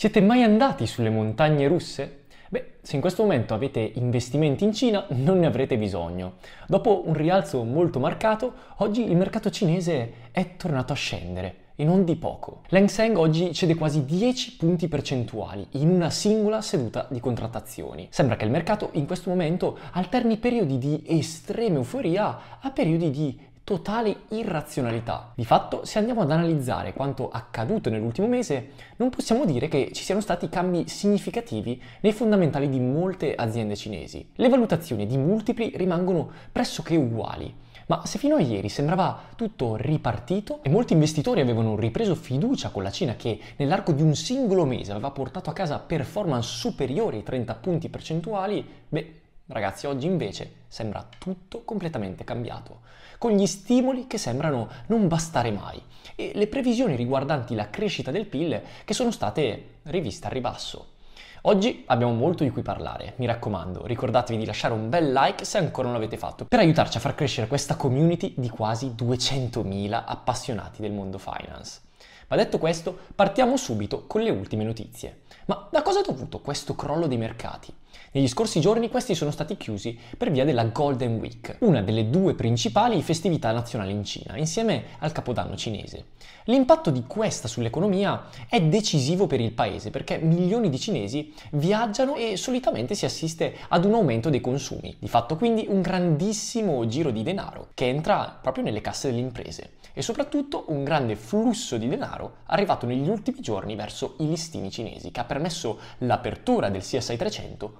Siete mai andati sulle montagne russe? Beh, se in questo momento avete investimenti in Cina non ne avrete bisogno. Dopo un rialzo molto marcato, oggi il mercato cinese è tornato a scendere. E non di poco. Lang Seng oggi cede quasi 10 punti percentuali in una singola seduta di contrattazioni. Sembra che il mercato in questo momento alterni periodi di estrema euforia a periodi di totale irrazionalità. Di fatto, se andiamo ad analizzare quanto accaduto nell'ultimo mese, non possiamo dire che ci siano stati cambi significativi nei fondamentali di molte aziende cinesi. Le valutazioni di multipli rimangono pressoché uguali. Ma se fino a ieri sembrava tutto ripartito e molti investitori avevano ripreso fiducia con la Cina che nell'arco di un singolo mese aveva portato a casa performance superiori ai 30 punti percentuali, beh, Ragazzi, oggi invece sembra tutto completamente cambiato, con gli stimoli che sembrano non bastare mai e le previsioni riguardanti la crescita del PIL che sono state riviste al ribasso. Oggi abbiamo molto di cui parlare, mi raccomando, ricordatevi di lasciare un bel like se ancora non l'avete fatto, per aiutarci a far crescere questa community di quasi 200.000 appassionati del mondo finance. Ma detto questo, partiamo subito con le ultime notizie. Ma da cosa è dovuto questo crollo dei mercati? Negli scorsi giorni questi sono stati chiusi per via della Golden Week, una delle due principali festività nazionali in Cina, insieme al Capodanno cinese. L'impatto di questa sull'economia è decisivo per il paese perché milioni di cinesi viaggiano e solitamente si assiste ad un aumento dei consumi, di fatto quindi un grandissimo giro di denaro che entra proprio nelle casse delle imprese e soprattutto un grande flusso di denaro arrivato negli ultimi giorni verso i listini cinesi che ha permesso l'apertura del CSI 300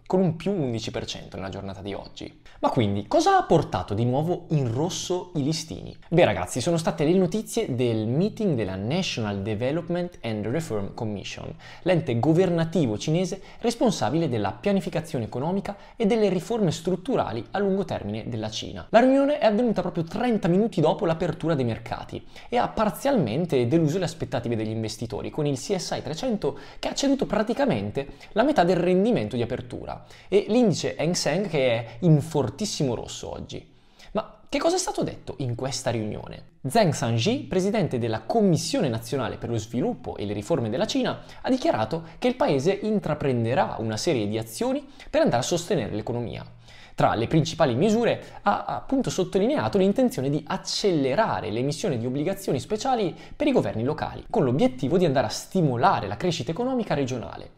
con un più 11% nella giornata di oggi. Ma quindi cosa ha portato di nuovo in rosso i listini? Beh ragazzi, sono state le notizie del meeting della National Development and Reform Commission, l'ente governativo cinese responsabile della pianificazione economica e delle riforme strutturali a lungo termine della Cina. La riunione è avvenuta proprio 30 minuti dopo l'apertura dei mercati e ha parzialmente deluso le aspettative degli investitori con il CSI 300 che ha ceduto praticamente la metà del rendimento di apertura e l'indice Hang Seng che è in fortissimo rosso oggi. Ma che cosa è stato detto in questa riunione? Zheng Sanji, presidente della Commissione nazionale per lo sviluppo e le riforme della Cina, ha dichiarato che il paese intraprenderà una serie di azioni per andare a sostenere l'economia. Tra le principali misure ha appunto sottolineato l'intenzione di accelerare l'emissione di obbligazioni speciali per i governi locali, con l'obiettivo di andare a stimolare la crescita economica regionale.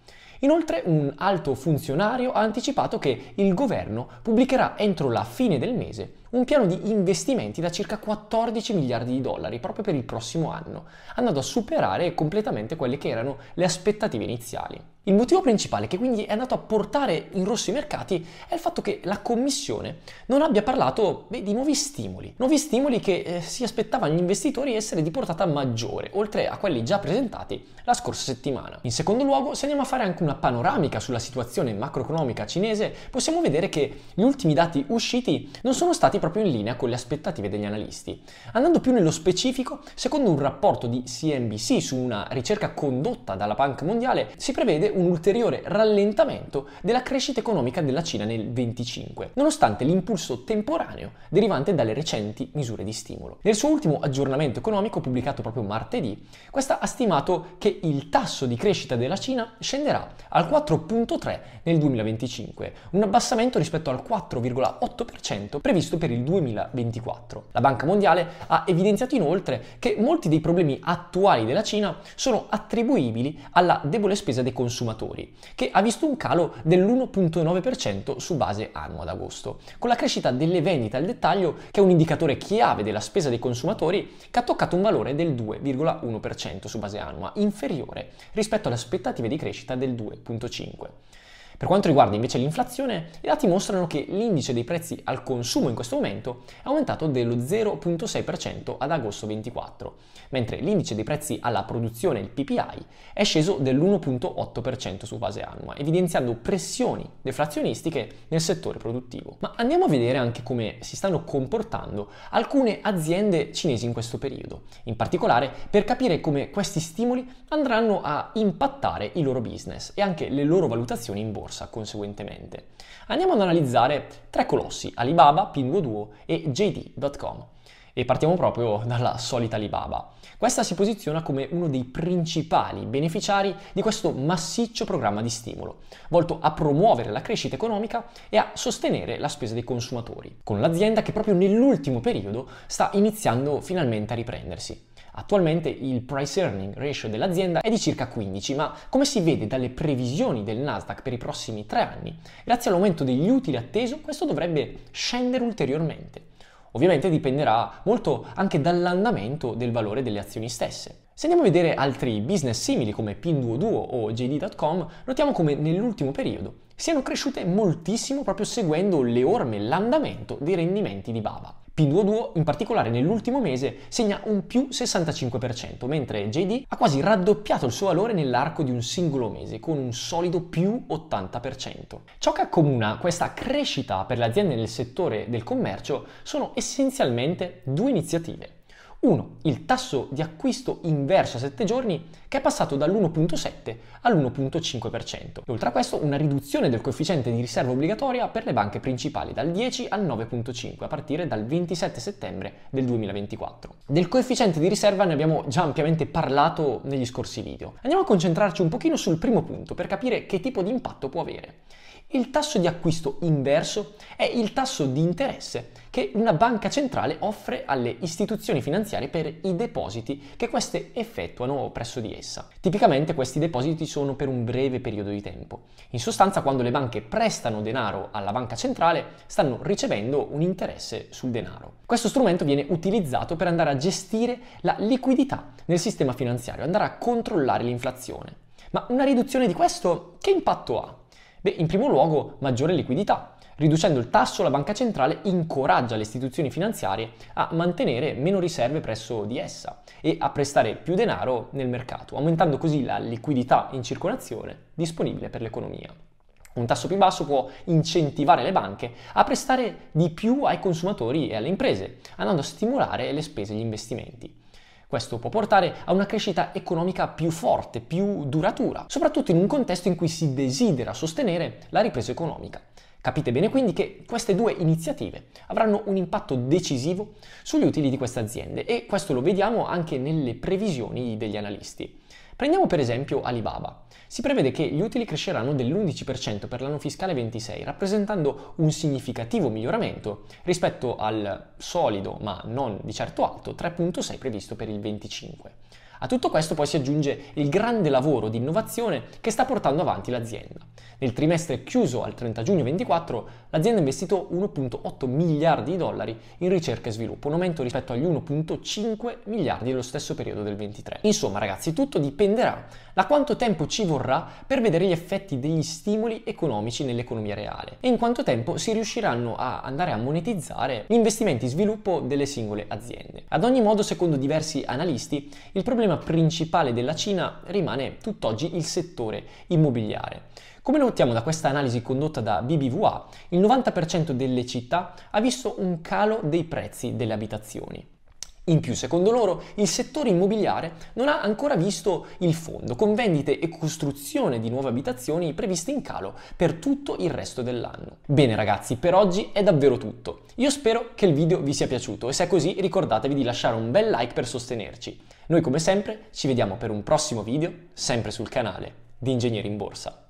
Inoltre un alto funzionario ha anticipato che il governo pubblicherà entro la fine del mese un piano di investimenti da circa 14 miliardi di dollari proprio per il prossimo anno, andando a superare completamente quelle che erano le aspettative iniziali. Il motivo principale che quindi è andato a portare in rosso i mercati è il fatto che la Commissione non abbia parlato beh, di nuovi stimoli, nuovi stimoli che eh, si aspettavano gli investitori essere di portata maggiore, oltre a quelli già presentati la scorsa settimana. In secondo luogo, se andiamo a fare anche una una panoramica sulla situazione macroeconomica cinese, possiamo vedere che gli ultimi dati usciti non sono stati proprio in linea con le aspettative degli analisti. Andando più nello specifico, secondo un rapporto di CNBC su una ricerca condotta dalla Banca Mondiale, si prevede un ulteriore rallentamento della crescita economica della Cina nel 25, nonostante l'impulso temporaneo derivante dalle recenti misure di stimolo. Nel suo ultimo aggiornamento economico pubblicato proprio martedì, questa ha stimato che il tasso di crescita della Cina scenderà al 4.3 nel 2025, un abbassamento rispetto al 4,8% previsto per il 2024. La Banca Mondiale ha evidenziato inoltre che molti dei problemi attuali della Cina sono attribuibili alla debole spesa dei consumatori, che ha visto un calo dell'1.9% su base annua ad agosto, con la crescita delle vendite al dettaglio che è un indicatore chiave della spesa dei consumatori che ha toccato un valore del 2,1% su base annua, inferiore rispetto alle aspettative di crescita del 2%. 2.5 per quanto riguarda invece l'inflazione, i dati mostrano che l'indice dei prezzi al consumo in questo momento è aumentato dello 0,6% ad agosto 24, mentre l'indice dei prezzi alla produzione, il PPI, è sceso dell'1,8% su base annua, evidenziando pressioni deflazionistiche nel settore produttivo. Ma andiamo a vedere anche come si stanno comportando alcune aziende cinesi in questo periodo, in particolare per capire come questi stimoli andranno a impattare i loro business e anche le loro valutazioni in borsa borsa conseguentemente. Andiamo ad analizzare tre colossi, Alibaba, Pinduoduo e JD.com. E partiamo proprio dalla solita Alibaba. Questa si posiziona come uno dei principali beneficiari di questo massiccio programma di stimolo, volto a promuovere la crescita economica e a sostenere la spesa dei consumatori, con l'azienda che proprio nell'ultimo periodo sta iniziando finalmente a riprendersi. Attualmente il price earning ratio dell'azienda è di circa 15, ma come si vede dalle previsioni del Nasdaq per i prossimi tre anni, grazie all'aumento degli utili atteso, questo dovrebbe scendere ulteriormente. Ovviamente dipenderà molto anche dall'andamento del valore delle azioni stesse. Se andiamo a vedere altri business simili come Pinduoduo o JD.com, notiamo come nell'ultimo periodo siano cresciute moltissimo proprio seguendo le orme, l'andamento dei rendimenti di Baba. Pinduoduo in particolare nell'ultimo mese segna un più 65%, mentre JD ha quasi raddoppiato il suo valore nell'arco di un singolo mese, con un solido più 80%. Ciò che accomuna questa crescita per le aziende nel settore del commercio sono essenzialmente due iniziative. 1. Il tasso di acquisto inverso a 7 giorni che è passato dall'1.7 all'1.5%. E oltre a questo una riduzione del coefficiente di riserva obbligatoria per le banche principali dal 10 al 9.5 a partire dal 27 settembre del 2024. Del coefficiente di riserva ne abbiamo già ampiamente parlato negli scorsi video. Andiamo a concentrarci un pochino sul primo punto per capire che tipo di impatto può avere. Il tasso di acquisto inverso è il tasso di interesse che una banca centrale offre alle istituzioni finanziarie per i depositi che queste effettuano presso di essa. Tipicamente questi depositi sono per un breve periodo di tempo. In sostanza quando le banche prestano denaro alla banca centrale stanno ricevendo un interesse sul denaro. Questo strumento viene utilizzato per andare a gestire la liquidità nel sistema finanziario, andare a controllare l'inflazione. Ma una riduzione di questo che impatto ha? Beh, in primo luogo maggiore liquidità. Riducendo il tasso la banca centrale incoraggia le istituzioni finanziarie a mantenere meno riserve presso di essa e a prestare più denaro nel mercato, aumentando così la liquidità in circolazione disponibile per l'economia. Un tasso più basso può incentivare le banche a prestare di più ai consumatori e alle imprese, andando a stimolare le spese e gli investimenti. Questo può portare a una crescita economica più forte, più duratura, soprattutto in un contesto in cui si desidera sostenere la ripresa economica. Capite bene quindi che queste due iniziative avranno un impatto decisivo sugli utili di queste aziende e questo lo vediamo anche nelle previsioni degli analisti. Prendiamo per esempio Alibaba. Si prevede che gli utili cresceranno dell'11% per l'anno fiscale 26, rappresentando un significativo miglioramento rispetto al solido, ma non di certo alto, 3.6 previsto per il 25. A tutto questo poi si aggiunge il grande lavoro di innovazione che sta portando avanti l'azienda. Nel trimestre chiuso al 30 giugno 24 L'azienda ha investito 1.8 miliardi di dollari in ricerca e sviluppo, un aumento rispetto agli 1.5 miliardi dello stesso periodo del 23. Insomma ragazzi, tutto dipenderà da quanto tempo ci vorrà per vedere gli effetti degli stimoli economici nell'economia reale e in quanto tempo si riusciranno a andare a monetizzare gli investimenti in sviluppo delle singole aziende. Ad ogni modo, secondo diversi analisti, il problema principale della Cina rimane tutt'oggi il settore immobiliare come notiamo da questa analisi condotta da BBVA, il 90% delle città ha visto un calo dei prezzi delle abitazioni. In più, secondo loro, il settore immobiliare non ha ancora visto il fondo, con vendite e costruzione di nuove abitazioni previste in calo per tutto il resto dell'anno. Bene ragazzi, per oggi è davvero tutto. Io spero che il video vi sia piaciuto e se è così ricordatevi di lasciare un bel like per sostenerci. Noi come sempre ci vediamo per un prossimo video, sempre sul canale di Ingegneri in Borsa.